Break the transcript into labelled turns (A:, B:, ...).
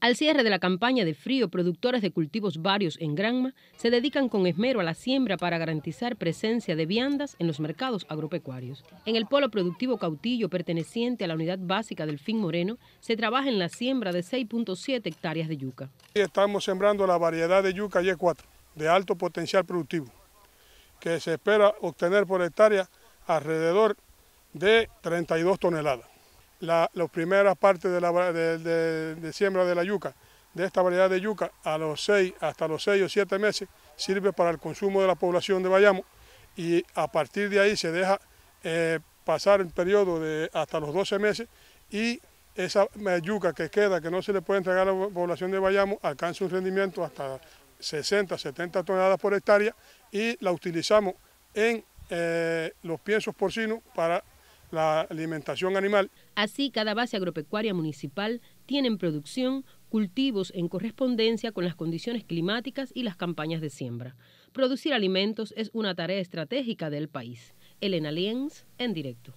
A: Al cierre de la campaña de frío, productores de cultivos varios en Granma se dedican con esmero a la siembra para garantizar presencia de viandas en los mercados agropecuarios. En el polo productivo Cautillo, perteneciente a la unidad básica del Fin Moreno, se trabaja en la siembra de 6.7 hectáreas de yuca.
B: Estamos sembrando la variedad de yuca Y4, de alto potencial productivo, que se espera obtener por hectárea alrededor de 32 toneladas la, primera parte de, la, de, siembra de la yuca, de esta variedad de yuca, a los hasta los 6 o 7 meses, sirve para el consumo de la población de Bayamo y a partir de ahí se deja eh, pasar el periodo de hasta los 12 meses y esa eh, yuca que queda, que no se le puede entregar a la población de Bayamo, alcanza un rendimiento hasta 60, 70 toneladas por hectárea y la utilizamos en eh, los piensos porcinos para la alimentación animal.
A: Así, cada base agropecuaria municipal tiene en producción cultivos en correspondencia con las condiciones climáticas y las campañas de siembra. Producir alimentos es una tarea estratégica del país. Elena Lienz, en directo.